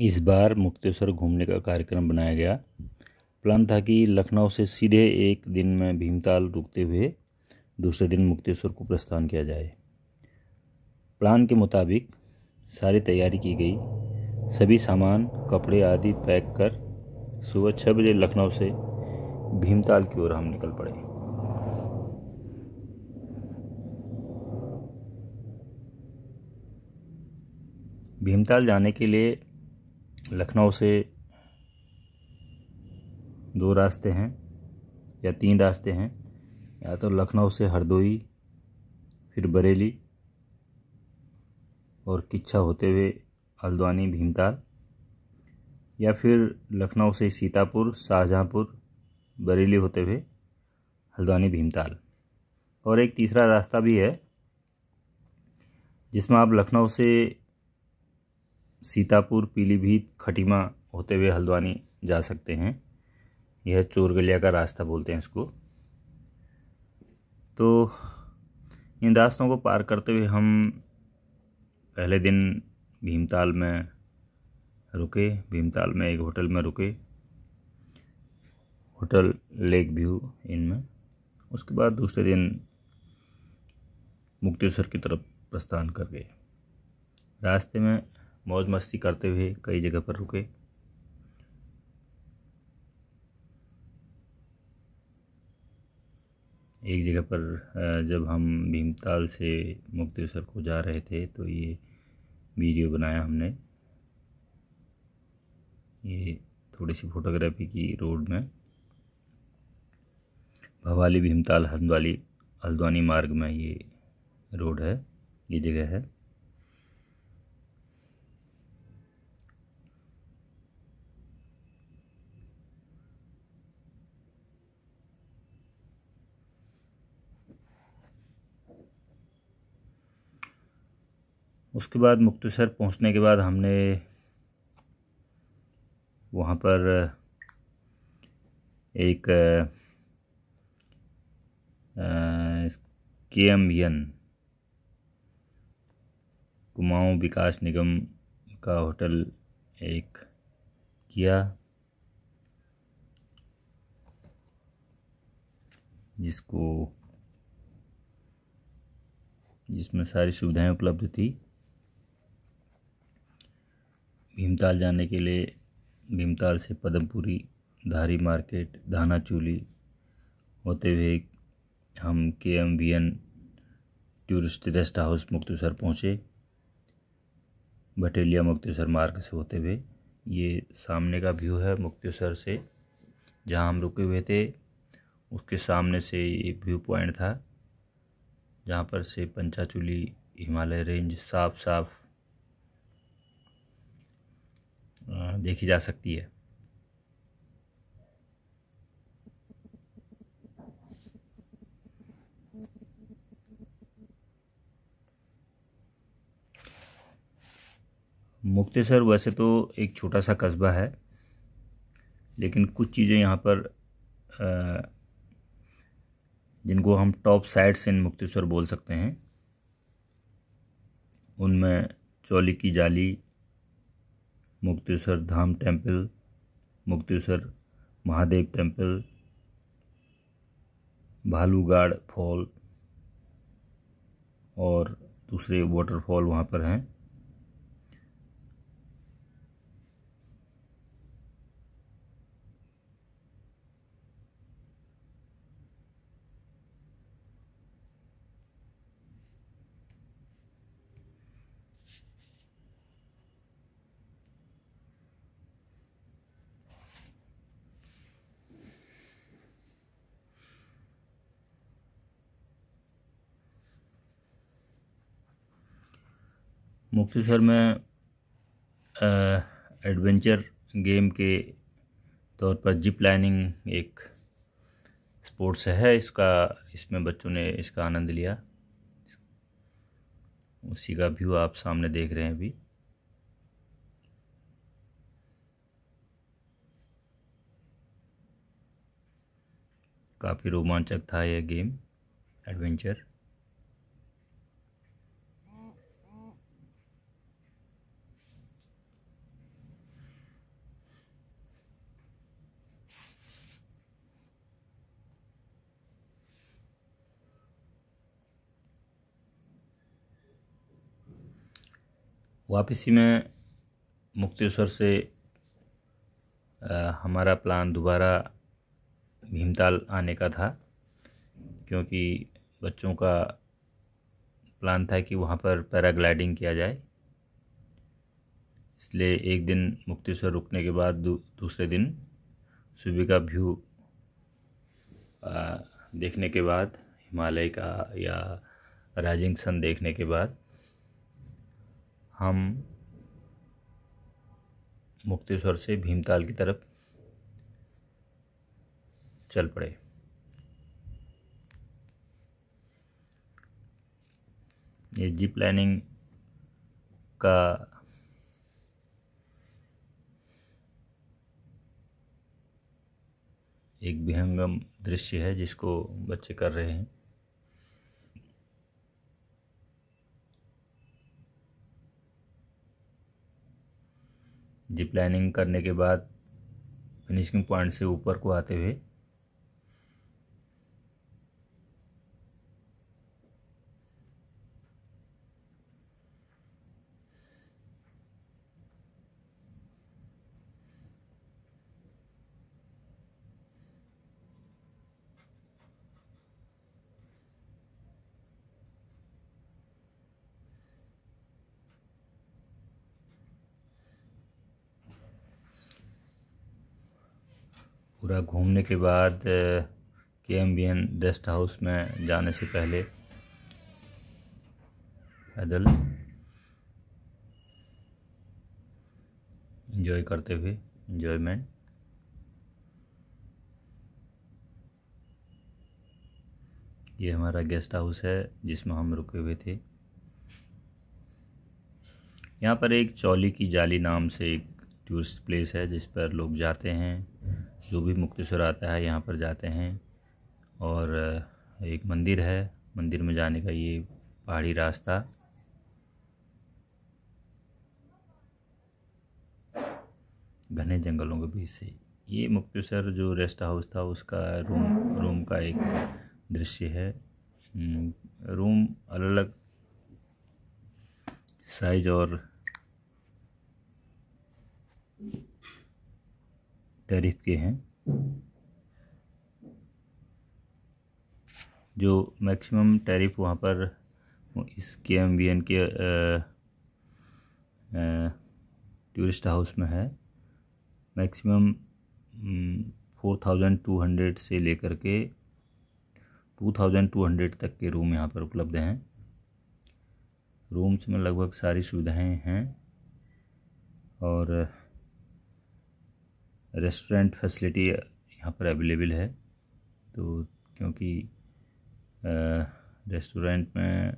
इस बार मुक्तेश्वर घूमने का कार्यक्रम बनाया गया प्लान था कि लखनऊ से सीधे एक दिन में भीमताल रुकते हुए दूसरे दिन मुक्तेश्वर को प्रस्थान किया जाए प्लान के मुताबिक सारी तैयारी की गई सभी सामान कपड़े आदि पैक कर सुबह छः बजे लखनऊ से भीमताल की ओर हम निकल पड़े भीमताल जाने के लिए लखनऊ से दो रास्ते हैं या तीन रास्ते हैं या तो लखनऊ से हरदोई फिर बरेली और किच्छा होते हुए हल्द्वानी भीमताल या फिर लखनऊ से सीतापुर शाहजहाँपुर बरेली होते हुए हल्द्वानी भीमताल और एक तीसरा रास्ता भी है जिसमें आप लखनऊ से सीतापुर पीलीभीत खटीमा होते हुए हल्द्वानी जा सकते हैं यह चोरगलिया का रास्ता बोलते हैं इसको तो इन रास्तों को पार करते हुए हम पहले दिन भीमताल में रुके भीमताल में एक होटल में रुके होटल लेक व्यू इनमें उसके बाद दूसरे दिन मुक्तेश्वर की तरफ प्रस्थान कर गए रास्ते में मौज मस्ती करते हुए कई जगह पर रुके एक जगह पर जब हम भीमताल से मुक्तेश्वर को जा रहे थे तो ये वीडियो बनाया हमने ये थोड़ी सी फोटोग्राफी की रोड में भवाली भीमताल हल्द्वाली हल्द्वानी मार्ग में ये रोड है ये जगह है उसके बाद मुख्तसर पहुंचने के बाद हमने वहाँ पर एक के एम यन कुमाऊँ विकास निगम का होटल एक किया जिसको जिसमें सारी सुविधाएं उपलब्ध थी भीमताल जाने के लिए भीमताल से पदमपुरी धारी मार्केट धाना चूली होते हुए हम K M V N tourist rest house Muktesar पहुँचे बटेलिया मुक्तसर मार्ग से होते हुए ये सामने का व्यू है मुक्तसर से जहाँ हम रुके हुए थे उसके सामने से ये व्यू पॉइंट था जहाँ पर से पंचाचुली हिमालय रेंज साफ साफ देखी जा सकती है मुक्तेसर वैसे तो एक छोटा सा कस्बा है लेकिन कुछ चीज़ें यहाँ पर जिनको हम टॉप साइड्स इन मुक्तेश्वर बोल सकते हैं उनमें Chauli ki Jali Mukteshwar Dham temple Mukteshwar Mahadev temple Bhalugad fall और दूसरे वाटरफॉल वहाँ पर हैं मुख्तसर में एडवेंचर गेम के तौर पर जिप लाइनिंग एक स्पोर्ट्स है इसका इसमें बच्चों ने इसका आनंद लिया उसी का व्यू आप सामने देख रहे हैं अभी काफ़ी रोमांचक था यह गेम एडवेंचर वापसी में मुक्तेश्वर से आ, हमारा प्लान दोबारा भीमताल आने का था क्योंकि बच्चों का प्लान था कि वहाँ पर पैराग्लाइडिंग किया जाए इसलिए एक दिन मुक्तेश्वर रुकने के बाद दू, दूसरे दिन सुबह का व्यू देखने के बाद हिमालय का या राजिंग सन देखने के बाद हम मुक्तेश्वर से भीमताल की तरफ चल पड़े ये जी प्लानिंग का एक विहंगम दृश्य है जिसको बच्चे कर रहे हैं जिप लाइनिंग करने के बाद फिनिशिंग पॉइंट से ऊपर को आते हुए पूरा घूमने के बाद K M B N rest house में जाने से पहले पैदल इन्जॉय करते हुए इन्जॉयमेंट ये हमारा गेस्ट हाउस है जिसमें हम रुके हुए थे यहाँ पर एक चौली की जाली नाम से एक टूरिस्ट प्लेस है जिस पर लोग जाते हैं जो भी मुक्तेश्वर आता है यहाँ पर जाते हैं और एक मंदिर है मंदिर में जाने का ये पहाड़ी रास्ता घने जंगलों के बीच से ये मुक्तेश्वर जो रेस्ट हाउस था उसका रूम रूम का एक दृश्य है रूम अलग अलग साइज और टैरिफ के हैं जो मैक्सिमम टैरिफ वहाँ पर इस के एम वी एन के टूरिस्ट हाउस में है maximum four thousand two hundred से लेकर के टू थाउजेंड टू हंड्रेड तक के रूम यहाँ पर उपलब्ध हैं रूम्स में लगभग सारी सुविधाएं हैं और रेस्टोरेंट फैसिलिटी यहाँ पर अवेलेबल है तो क्योंकि रेस्टोरेंट में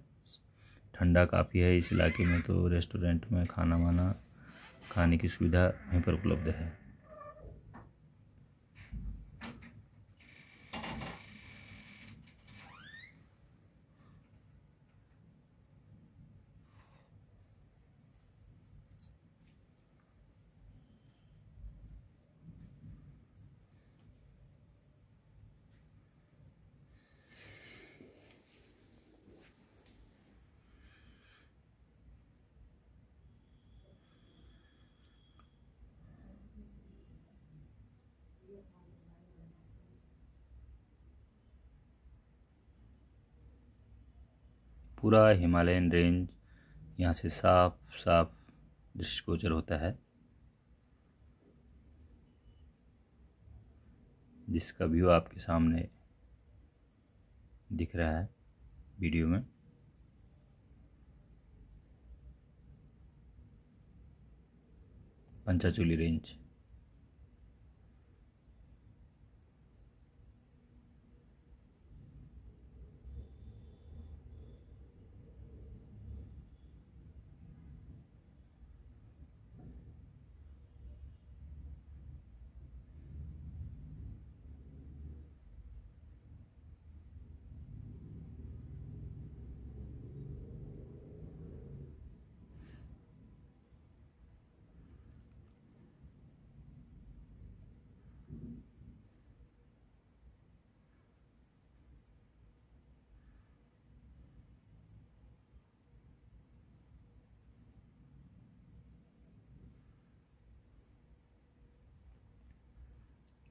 ठंडा काफ़ी है इस इलाके में तो रेस्टोरेंट में खाना वाना खाने की सुविधा यहीं पर उपलब्ध है पूरा हिमालयन रेंज यहाँ से साफ साफ दृष्टिगोचर होता है जिसका व्यू आपके सामने दिख रहा है वीडियो में पंचाचोली रेंज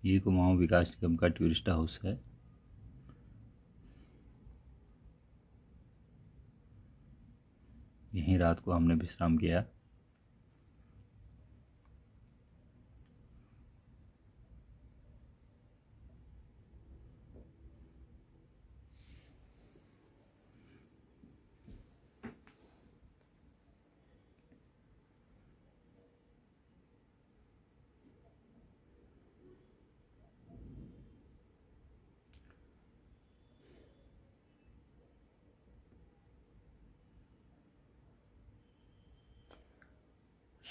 ये कुमाऊँ विकास निगम का टूरिस्ट हाउस है यहीं रात को हमने विश्राम किया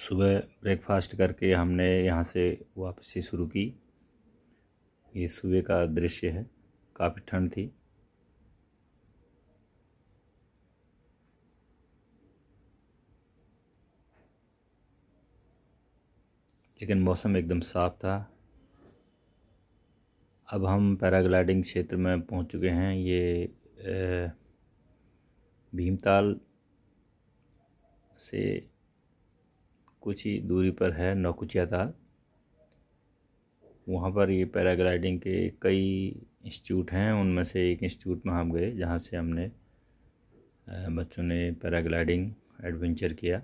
सुबह ब्रेकफास्ट करके हमने यहाँ से वापसी शुरू की ये सुबह का दृश्य है काफ़ी ठंड थी लेकिन मौसम एकदम साफ था अब हम पैराग्लाइडिंग क्षेत्र में पहुंच चुके हैं ये भीमताल से कुछ ही दूरी पर है नौकुचिया ताल वहाँ पर ये पैराग्लाइडिंग के कई इंस्टीट्यूट हैं उनमें से एक इंस्टीट्यूट में हम गए जहाँ से हमने बच्चों ने पैराग्लाइडिंग एडवेंचर किया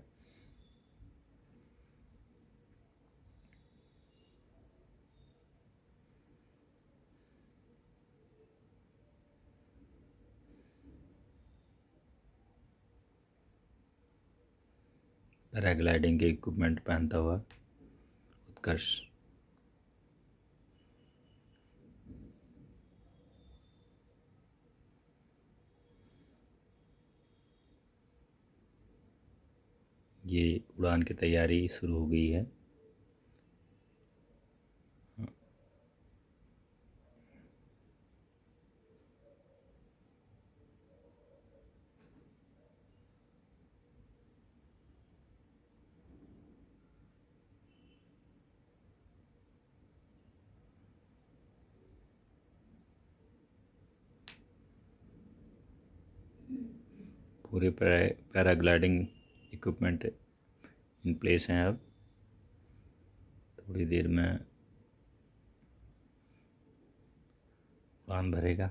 रैगलाइडिंग के इक्विपमेंट पहनता हुआ उत्कर्ष ये उड़ान की तैयारी शुरू हो गई है पूरे पैराग्लाइडिंग इक्विपमेंट इन प्लेस हैं अब थोड़ी देर में पान भरेगा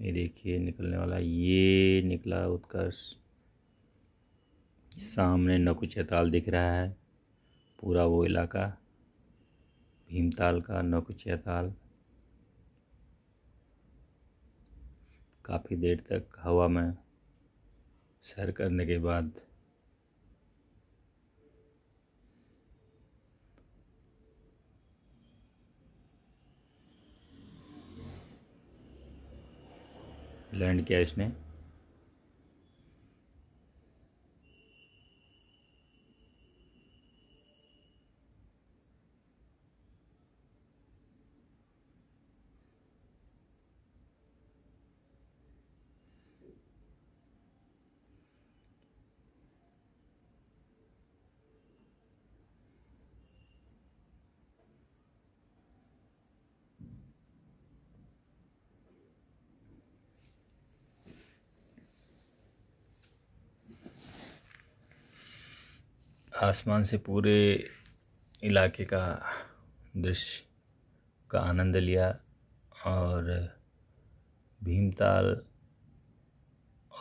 ये देखिए निकलने वाला ये निकला उत्कर्ष सामने नकुचैताल दिख रहा है पूरा वो इलाका भीमताल का नकुचैताल काफ़ी देर तक हवा में सैर करने के बाद लैंड किया इसने आसमान से पूरे इलाके का दृश्य का आनंद लिया और भीमताल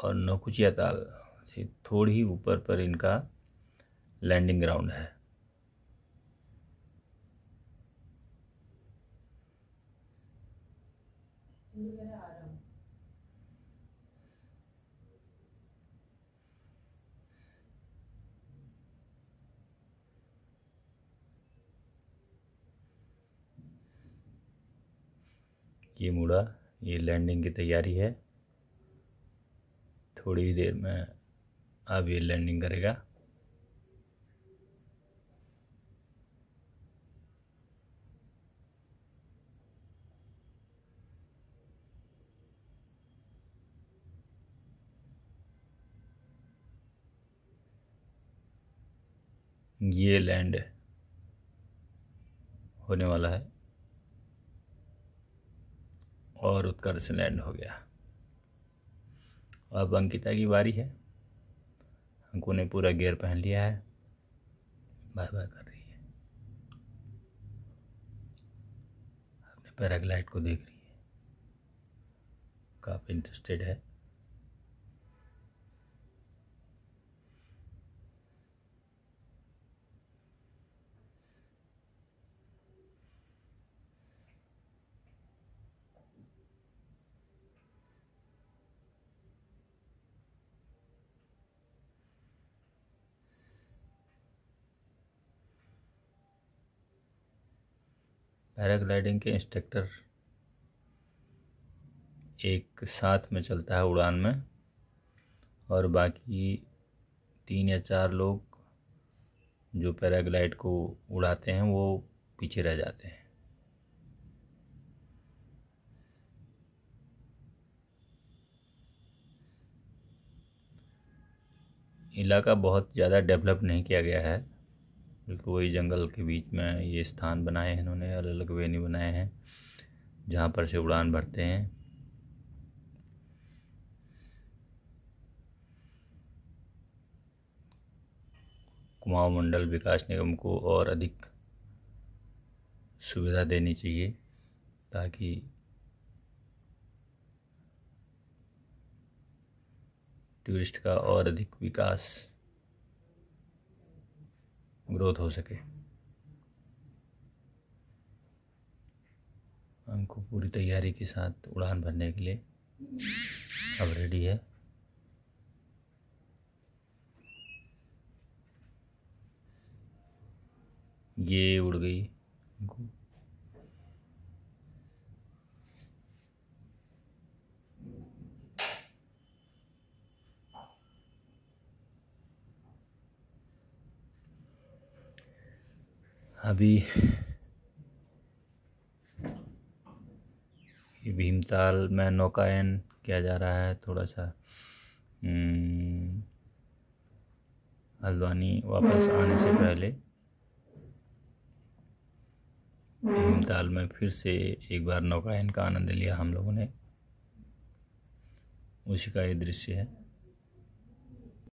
और नौकुचिया ताल से थोड़ी ही ऊपर पर इनका लैंडिंग ग्राउंड है ये मुड़ा ये लैंडिंग की तैयारी है थोड़ी देर में अब ये लैंडिंग करेगा ये लैंड होने वाला है और उत्कर्ष लैंड हो गया अब अंकिता की बारी है अंकु ने पूरा गेयर पहन लिया है बाय बाय कर रही है अपने पैराग्लाइड को देख रही है काफ़ी इंटरेस्टेड है पैराग्लाइडिंग के इंस्ट्रक्टर एक साथ में चलता है उड़ान में और बाकी तीन या चार लोग जो पैराग्लाइड को उड़ाते हैं वो पीछे रह जाते हैं इलाका बहुत ज़्यादा डेवलप नहीं किया गया है बिल्कुल वही जंगल के बीच में ये स्थान बनाए हैं इन्होंने अलग अलग वेन्यू बनाए हैं जहाँ पर से उड़ान भरते हैं कुमाऊ मंडल विकास निगम को और अधिक सुविधा देनी चाहिए ताकि टूरिस्ट का और अधिक विकास ग्रोथ हो सके हमको पूरी तैयारी के साथ उड़ान भरने के लिए अब रेडी है ये उड़ गई अभी ये भीमताल में नौकायन किया जा रहा है थोड़ा सा हम्म, हल्द्वानी वापस आने से पहले भीमताल में फिर से एक बार नौकायन का आनंद लिया हम लोगों ने उसी का ये दृश्य है